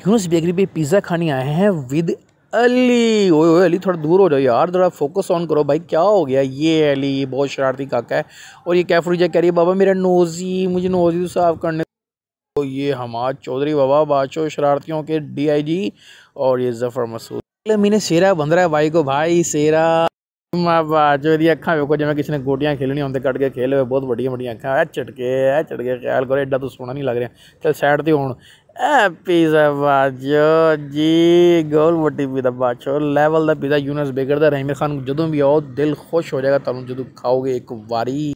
Yunus bakery पे pizza खाने आए हैं विद अली ओए ओए अली थोड़ा दूर हो जाओ यार थोड़ा फोकस ऑन करो भाई क्या हो गया ये अली बहुत शरारती काका है और ये कैफरूजा कह रही है बाबा मेरा नोजी मुझे नोजी तो साफ करने तो ये हमाद चौधरी बाबा बादशो शरारतियों के डीआईजी और ये जफ़र मसूद मैंने शेरा बन रहा है भाई को भाई शेरा जो दी अखा वेखो जिम्मे किसी ने गोटियां खेलनी होंगे कट के खेले बहुत वड्डिया वड्डिया अखा ए झटके ए झटके ख्याल करो एडा तो सोना नहीं लग रहा चल सैड तो हूँ A piece of जी गोल मोटी पिज़्ज़ा बाचो level the pizza Yunus baker the Rahmi Khan जो भी आओ दिल खुश हो जाएगा तुम जो खाओगे एक बारी